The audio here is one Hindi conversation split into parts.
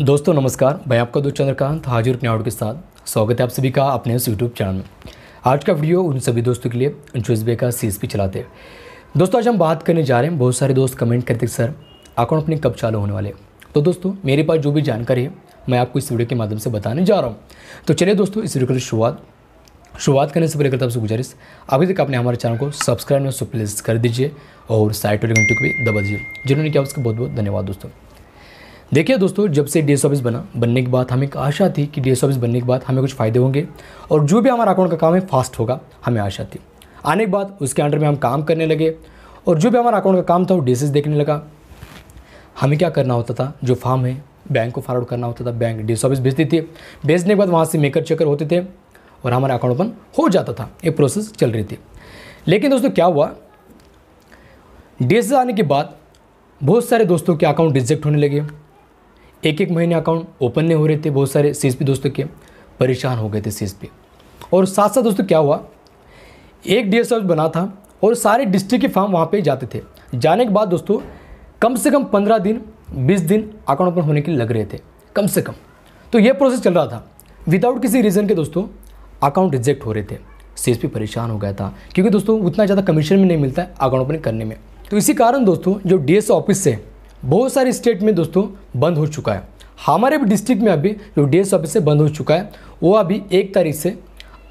दोस्तों नमस्कार मैं आपका दोस्त चंद्रकांत हाजिर अपने के साथ स्वागत है आप सभी का अपने इस यूट्यूब चैनल में आज का वीडियो उन सभी दोस्तों के लिए जो इस बे का सीज भी चलाते हैं दोस्तों आज हम बात करने जा रहे हैं बहुत सारे दोस्त कमेंट करते सर अकाउंट अपने कब चालू होने वाले तो दोस्तों मेरे पास जो भी जानकारी है मैं आपको इस वीडियो के माध्यम से बताने जा रहा हूँ तो चलिए दोस्तों इस वीडियो की शुरुआत शुरुआत करने से पहले करता आपसे गुजारिश अभी तक आपने हमारे चैनल को सब्सक्राइब नहीं सुप्लेस प्लीज़ तो कर दीजिए और साइट वाले घंटे को भी दबा दीजिए जिन्होंने किया उसका बहुत बहुत धन्यवाद दोस्तों देखिए दोस्तों जब से डी एस ऑफिस बना बनने के बाद हमें एक आशा थी कि डी एस ऑफिस बनने के बाद हमें कुछ फ़ायदे होंगे और जो भी हमारा अकाउंट का काम है फास्ट होगा हमें आशा थी आने के बाद उसके अंडर में हम काम करने लगे और जो भी हमारा अकाउंट का काम था वो एस देखने लगा हमें क्या करना होता था जो फार्म है बैंक को फॉरवर्ड करना होता था बैंक डी एस ऑफिस भेजती थी भेजने के बाद वहाँ से मेकर चेकर होते थे और हमारा अकाउंट ओपन हो जाता था ये प्रोसेस चल रही थी लेकिन दोस्तों क्या हुआ डी आने के बाद बहुत सारे दोस्तों के अकाउंट रिजेक्ट होने लगे एक एक महीने अकाउंट ओपन नहीं हो रहे थे बहुत सारे पी दोस्तों के परेशान हो गए थे पी और साथ साथ दोस्तों क्या हुआ एक डी बना था और सारे डिस्ट्रिक्ट के फार्म वहाँ पर जाते थे जाने के बाद दोस्तों कम से कम पंद्रह दिन बीस दिन अकाउंट ओपन होने के लग रहे थे कम से कम तो ये प्रोसेस चल रहा था विदाउट किसी रीज़न के दोस्तों अकाउंट रिजेक्ट हो रहे थे पी परेशान हो गया था क्योंकि दोस्तों उतना ज़्यादा कमीशन भी नहीं मिलता है अकाउंट ओपन करने में तो इसी कारण दोस्तों जो डी ऑफिस से बहुत सारे स्टेट में दोस्तों बंद हो चुका है हमारे भी डिस्ट्रिक्ट में अभी जो डी एस ऑफिस बंद हो चुका है वो अभी एक तारीख से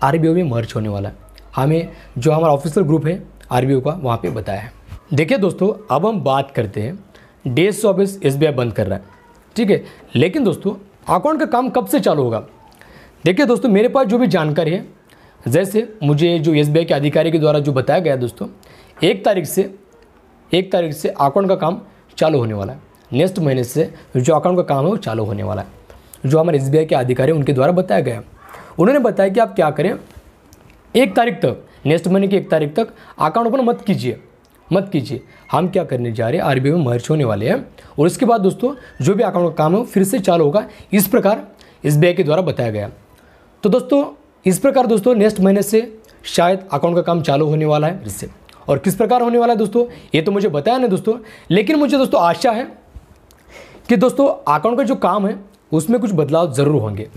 आर में मर्ज होने वाला है हमें जो हमारा ऑफिसर ग्रुप है आर का वहाँ पर बताया है देखिए दोस्तों अब हम बात करते हैं डी एस ऑफिस एस बंद कर रहा है ठीक है लेकिन दोस्तों अकाउंट का काम कब से चालू होगा देखिए दोस्तों मेरे पास जो भी जानकारी है जैसे मुझे जो एस के अधिकारी के द्वारा जो बताया गया दोस्तों एक तारीख से एक तारीख से अकाउंट का काम चालू होने वाला है नेक्स्ट महीने से जो अकाउंट का काम है वो चालू होने वाला है जो हमारे एस के अधिकारी उनके द्वारा बताया गया उन्होंने बताया कि आप क्या करें एक तारीख तक नेक्स्ट महीने की एक तारीख तक अकाउंट ओपन मत कीजिए मत कीजिए हम क्या करने जा रहे हैं आर में मर्च होने वाले हैं और इसके बाद दोस्तों जो भी अकाउंट का काम है फिर से चालू होगा इस प्रकार एस के द्वारा बताया गया तो दोस्तों इस प्रकार दोस्तों नेक्स्ट महीने से शायद अकाउंट का काम चालू होने वाला है फिर से और किस प्रकार होने वाला है दोस्तों ये तो मुझे बताया ना दोस्तों लेकिन मुझे दोस्तों आशा है कि दोस्तों अकाउंट का जो काम है उसमें कुछ बदलाव ज़रूर होंगे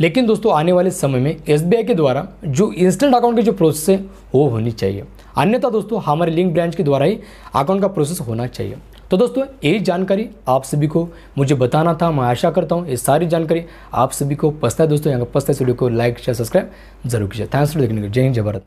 लेकिन दोस्तों आने वाले समय में एस के द्वारा जो इंस्टेंट अकाउंट की जो प्रोसेस है वो होनी चाहिए अन्यथा दोस्तों हमारे लिंक ब्रांच के द्वारा ही अकाउंट का प्रोसेस होना चाहिए तो दोस्तों यही जानकारी आप सभी को मुझे बताना था मैं आशा करता हूँ ये सारी जानकारी आप सभी को पसता है दोस्तों यहाँ पर पसता है वीडियो को लाइक शेयर सब्सक्राइब जरूर कीजिए थैंक्स फॉर देखने को जय हिंद जय भारत